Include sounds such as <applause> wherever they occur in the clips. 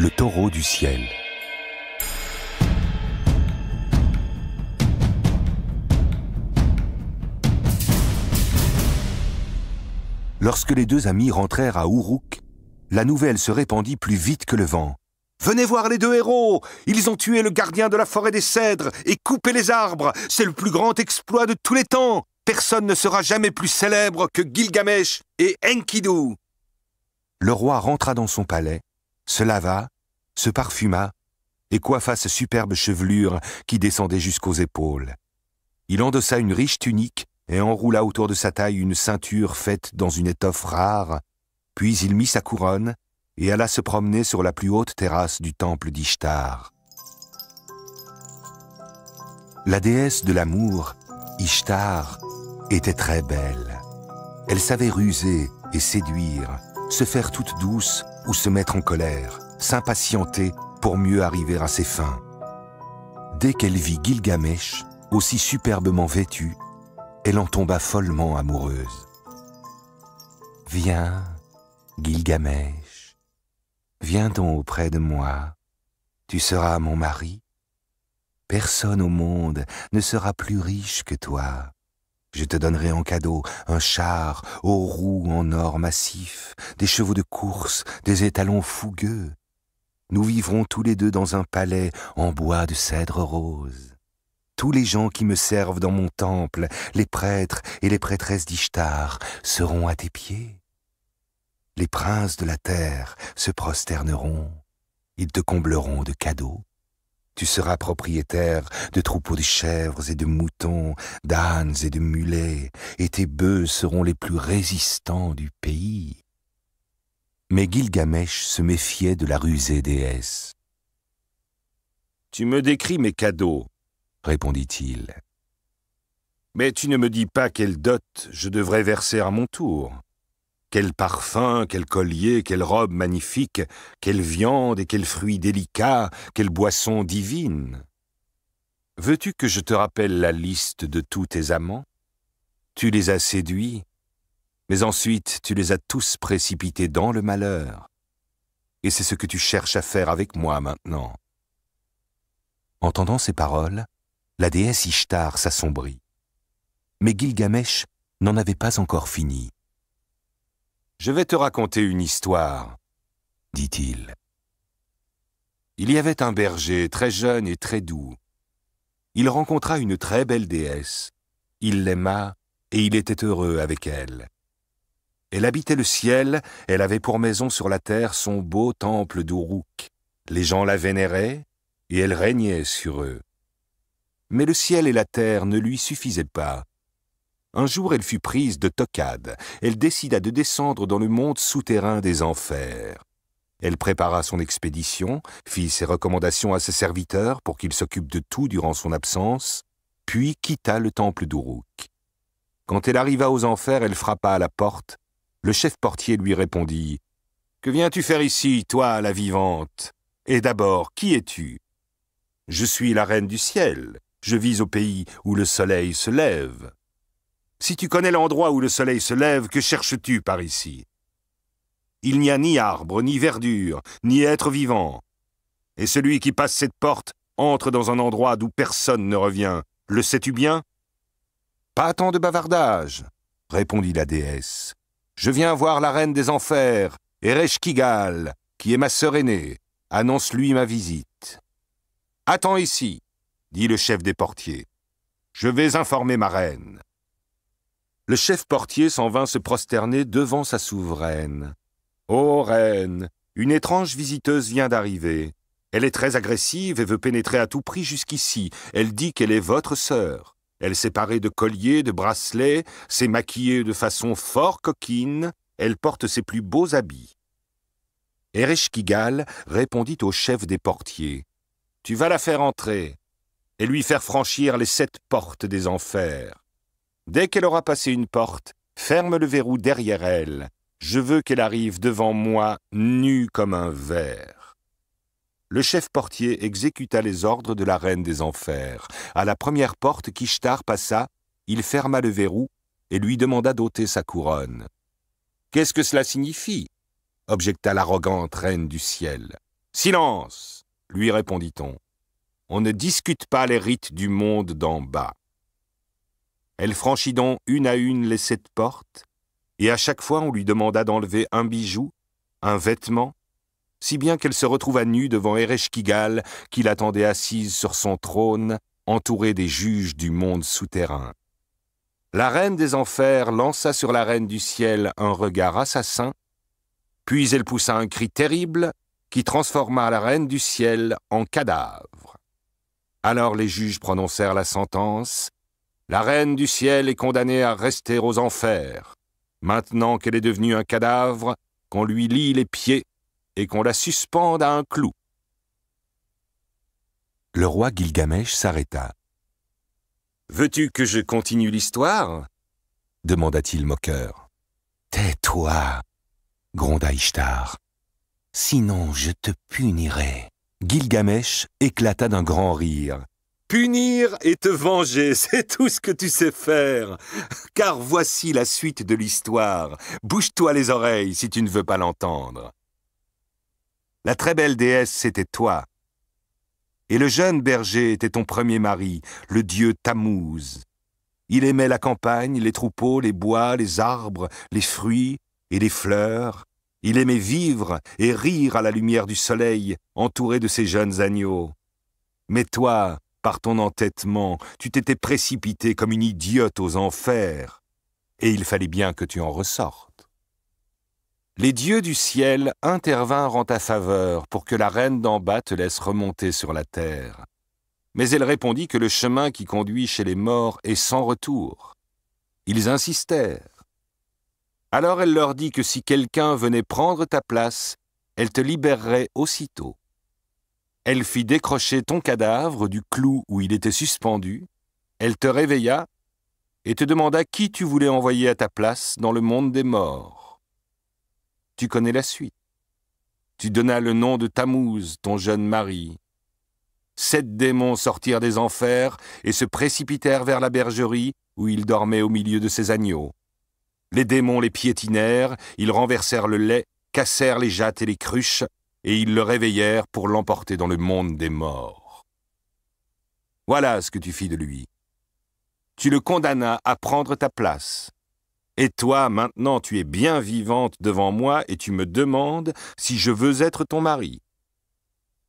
le taureau du ciel. Lorsque les deux amis rentrèrent à Uruk, la nouvelle se répandit plus vite que le vent. Venez voir les deux héros Ils ont tué le gardien de la forêt des cèdres et coupé les arbres C'est le plus grand exploit de tous les temps Personne ne sera jamais plus célèbre que Gilgamesh et Enkidu Le roi rentra dans son palais se lava, se parfuma, et coiffa sa superbe chevelure qui descendait jusqu'aux épaules. Il endossa une riche tunique et enroula autour de sa taille une ceinture faite dans une étoffe rare, puis il mit sa couronne et alla se promener sur la plus haute terrasse du temple d'Ishtar. La déesse de l'amour, Ishtar, était très belle. Elle savait ruser et séduire, se faire toute douce ou se mettre en colère, s'impatienter pour mieux arriver à ses fins. Dès qu'elle vit Gilgamesh, aussi superbement vêtue, elle en tomba follement amoureuse. Viens, Gilgamesh, viens donc auprès de moi, tu seras mon mari. Personne au monde ne sera plus riche que toi. Je te donnerai en cadeau un char aux roues en or massif, des chevaux de course, des étalons fougueux. Nous vivrons tous les deux dans un palais en bois de cèdre rose. Tous les gens qui me servent dans mon temple, les prêtres et les prêtresses d'Ishtar, seront à tes pieds. Les princes de la terre se prosterneront, ils te combleront de cadeaux. Tu seras propriétaire de troupeaux de chèvres et de moutons, d'ânes et de mulets, et tes bœufs seront les plus résistants du pays. Mais Gilgamesh se méfiait de la rusée déesse. Tu me décris mes cadeaux, répondit-il. Mais tu ne me dis pas quelle dot je devrais verser à mon tour. Quel parfum, quel collier, quelle robe magnifique, quelle viande et quels fruits délicats, quelle boisson divine. Veux-tu que je te rappelle la liste de tous tes amants Tu les as séduits, mais ensuite tu les as tous précipités dans le malheur. Et c'est ce que tu cherches à faire avec moi maintenant. Entendant ces paroles, la déesse Ishtar s'assombrit. Mais Gilgamesh n'en avait pas encore fini. Je vais te raconter une histoire, dit-il. Il y avait un berger très jeune et très doux. Il rencontra une très belle déesse. Il l'aima et il était heureux avec elle. Elle habitait le ciel, elle avait pour maison sur la terre son beau temple d'Uruk. Les gens la vénéraient et elle régnait sur eux. Mais le ciel et la terre ne lui suffisaient pas. Un jour, elle fut prise de tocade. Elle décida de descendre dans le monde souterrain des enfers. Elle prépara son expédition, fit ses recommandations à ses serviteurs pour qu'ils s'occupent de tout durant son absence, puis quitta le temple d'Uruk. Quand elle arriva aux enfers, elle frappa à la porte. Le chef portier lui répondit « Que viens-tu faire ici, toi, la vivante Et d'abord, qui es-tu »« Je suis la reine du ciel. Je vis au pays où le soleil se lève. » Si tu connais l'endroit où le soleil se lève, que cherches-tu par ici Il n'y a ni arbre, ni verdure, ni être vivant. Et celui qui passe cette porte entre dans un endroit d'où personne ne revient. Le sais-tu bien Pas tant de bavardage, répondit la déesse. Je viens voir la reine des enfers, Ereshkigal, qui est ma sœur aînée. Annonce-lui ma visite. Attends ici, dit le chef des portiers. Je vais informer ma reine le chef portier s'en vint se prosterner devant sa souveraine. Ô reine, une étrange visiteuse vient d'arriver. Elle est très agressive et veut pénétrer à tout prix jusqu'ici. Elle dit qu'elle est votre sœur. Elle s'est parée de colliers, de bracelets, s'est maquillée de façon fort coquine, elle porte ses plus beaux habits. Ereshkigal répondit au chef des portiers. Tu vas la faire entrer et lui faire franchir les sept portes des enfers. Dès qu'elle aura passé une porte, ferme le verrou derrière elle. Je veux qu'elle arrive devant moi, nue comme un verre. Le chef portier exécuta les ordres de la reine des enfers. À la première porte qu'Ishtar passa, il ferma le verrou et lui demanda d'ôter sa couronne. Qu'est-ce que cela signifie objecta l'arrogante reine du ciel. Silence lui répondit-on. On ne discute pas les rites du monde d'en bas. Elle franchit donc une à une les sept portes, et à chaque fois on lui demanda d'enlever un bijou, un vêtement, si bien qu'elle se retrouva nue devant Ereshkigal, qui l'attendait assise sur son trône, entourée des juges du monde souterrain. La reine des enfers lança sur la reine du ciel un regard assassin, puis elle poussa un cri terrible qui transforma la reine du ciel en cadavre. Alors les juges prononcèrent la sentence, la reine du ciel est condamnée à rester aux enfers, maintenant qu'elle est devenue un cadavre, qu'on lui lie les pieds et qu'on la suspende à un clou. Le roi Gilgamesh s'arrêta. Veux-tu que je continue l'histoire demanda-t-il moqueur. Tais-toi, gronda Ishtar. Sinon je te punirai. Gilgamesh éclata d'un grand rire punir et te venger, <laughs> c'est tout ce que tu sais faire. Car voici la suite de l'histoire. Bouge-toi les oreilles si tu ne veux pas l'entendre. La très belle déesse, c'était toi. Et le jeune berger était ton premier mari, le dieu Tamouz. Il aimait la campagne, les troupeaux, les bois, les arbres, les fruits et les fleurs. Il aimait vivre et rire à la lumière du soleil, entouré de ses jeunes agneaux. Mais toi, par ton entêtement, tu t'étais précipité comme une idiote aux enfers, et il fallait bien que tu en ressortes. Les dieux du ciel intervinrent en ta faveur pour que la reine d'en bas te laisse remonter sur la terre. Mais elle répondit que le chemin qui conduit chez les morts est sans retour. Ils insistèrent. Alors elle leur dit que si quelqu'un venait prendre ta place, elle te libérerait aussitôt. Elle fit décrocher ton cadavre du clou où il était suspendu, elle te réveilla et te demanda qui tu voulais envoyer à ta place dans le monde des morts. Tu connais la suite. Tu donnas le nom de Tammuz, ton jeune mari. Sept démons sortirent des enfers et se précipitèrent vers la bergerie où il dormait au milieu de ses agneaux. Les démons les piétinèrent, ils renversèrent le lait, cassèrent les jattes et les cruches, et ils le réveillèrent pour l'emporter dans le monde des morts. Voilà ce que tu fis de lui. Tu le condamnas à prendre ta place. Et toi, maintenant, tu es bien vivante devant moi et tu me demandes si je veux être ton mari.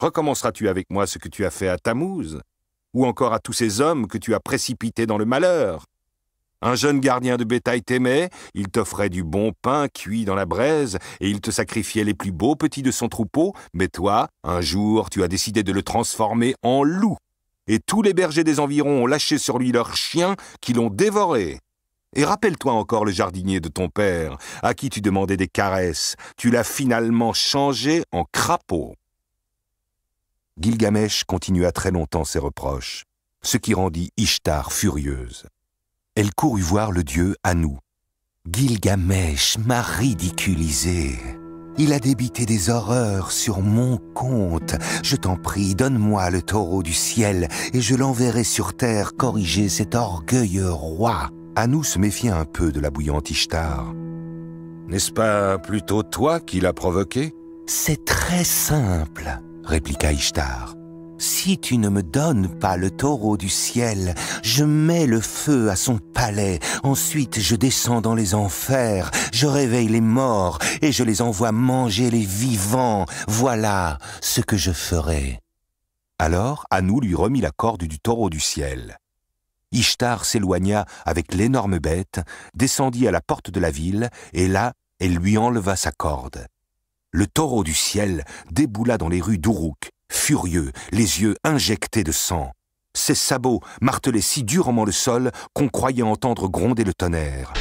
Recommenceras-tu avec moi ce que tu as fait à Tammuz, ou encore à tous ces hommes que tu as précipités dans le malheur un jeune gardien de bétail t'aimait, il t'offrait du bon pain cuit dans la braise, et il te sacrifiait les plus beaux petits de son troupeau, mais toi, un jour, tu as décidé de le transformer en loup, et tous les bergers des environs ont lâché sur lui leurs chiens qui l'ont dévoré. Et rappelle-toi encore le jardinier de ton père, à qui tu demandais des caresses, tu l'as finalement changé en crapaud. Gilgamesh continua très longtemps ses reproches, ce qui rendit Ishtar furieuse elle courut voir le dieu Anou. Gilgamesh m'a ridiculisé. Il a débité des horreurs sur mon compte. Je t'en prie, donne-moi le taureau du ciel et je l'enverrai sur terre corriger cet orgueilleux roi. Anou se méfia un peu de la bouillante Ishtar. N'est-ce pas plutôt toi qui l'as provoqué C'est très simple, répliqua Ishtar. Si tu ne me donnes pas le taureau du ciel, je mets le feu à son palais, ensuite je descends dans les enfers, je réveille les morts et je les envoie manger les vivants. Voilà ce que je ferai. Alors Anou lui remit la corde du taureau du ciel. Ishtar s'éloigna avec l'énorme bête, descendit à la porte de la ville, et là, elle lui enleva sa corde. Le taureau du ciel déboula dans les rues d'Uruk, furieux, les yeux injectés de sang. Ses sabots martelaient si durement le sol qu'on croyait entendre gronder le tonnerre.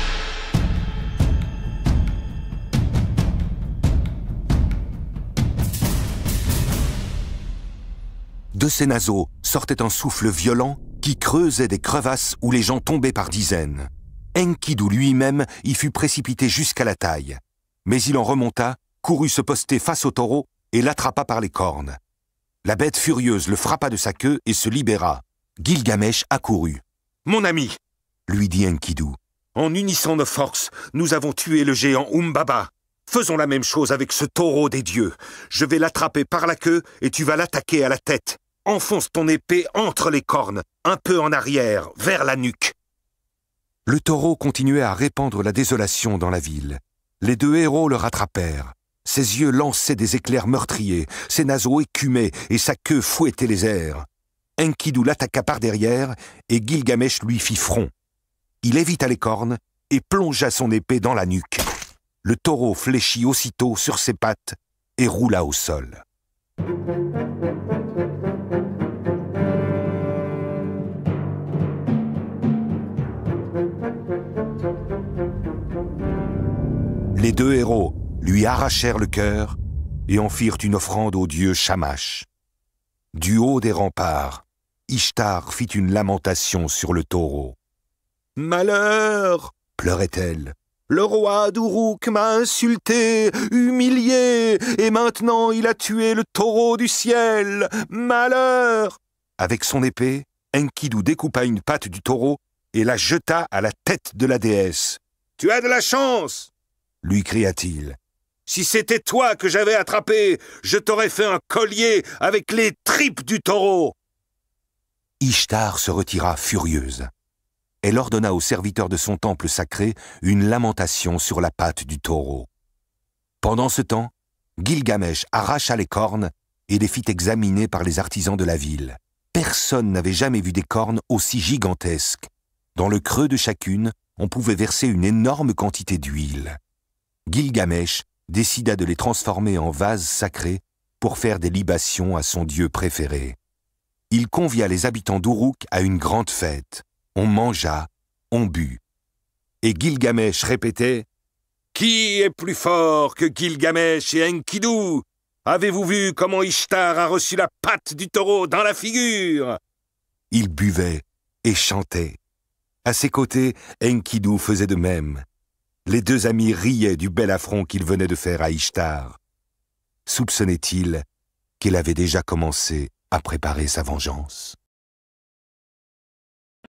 De ses naseaux sortait un souffle violent qui creusait des crevasses où les gens tombaient par dizaines. Enkidu lui-même y fut précipité jusqu'à la taille. Mais il en remonta, courut se poster face au taureau et l'attrapa par les cornes. La bête furieuse le frappa de sa queue et se libéra. Gilgamesh accourut. Mon ami, lui dit Enkidu, en unissant nos forces, nous avons tué le géant Umbaba. Faisons la même chose avec ce taureau des dieux. Je vais l'attraper par la queue et tu vas l'attaquer à la tête. Enfonce ton épée entre les cornes, un peu en arrière, vers la nuque. Le taureau continuait à répandre la désolation dans la ville. Les deux héros le rattrapèrent. Ses yeux lançaient des éclairs meurtriers, ses naseaux écumaient et sa queue fouettait les airs. Enkidu l'attaqua par derrière et Gilgamesh lui fit front. Il évita les cornes et plongea son épée dans la nuque. Le taureau fléchit aussitôt sur ses pattes et roula au sol. Les deux héros, lui arrachèrent le cœur et en firent une offrande au dieu Shamash. Du haut des remparts, Ishtar fit une lamentation sur le taureau. Malheur pleurait-elle. Le roi d'Uruk m'a insulté, humilié, et maintenant il a tué le taureau du ciel. Malheur Avec son épée, Enkidu découpa une patte du taureau et la jeta à la tête de la déesse. Tu as de la chance lui cria-t-il. Si c'était toi que j'avais attrapé, je t'aurais fait un collier avec les tripes du taureau. Ishtar se retira furieuse. Elle ordonna aux serviteurs de son temple sacré une lamentation sur la patte du taureau. Pendant ce temps, Gilgamesh arracha les cornes et les fit examiner par les artisans de la ville. Personne n'avait jamais vu des cornes aussi gigantesques. Dans le creux de chacune, on pouvait verser une énorme quantité d'huile. Gilgamesh décida de les transformer en vases sacrés pour faire des libations à son dieu préféré. Il convia les habitants d'Uruk à une grande fête. On mangea, on but. Et Gilgamesh répétait Qui est plus fort que Gilgamesh et Enkidu Avez-vous vu comment Ishtar a reçu la patte du taureau dans la figure Il buvait et chantait. À ses côtés, Enkidu faisait de même. Les deux amis riaient du bel affront qu'il venait de faire à Ishtar. Soupçonnait-il qu'il avait déjà commencé à préparer sa vengeance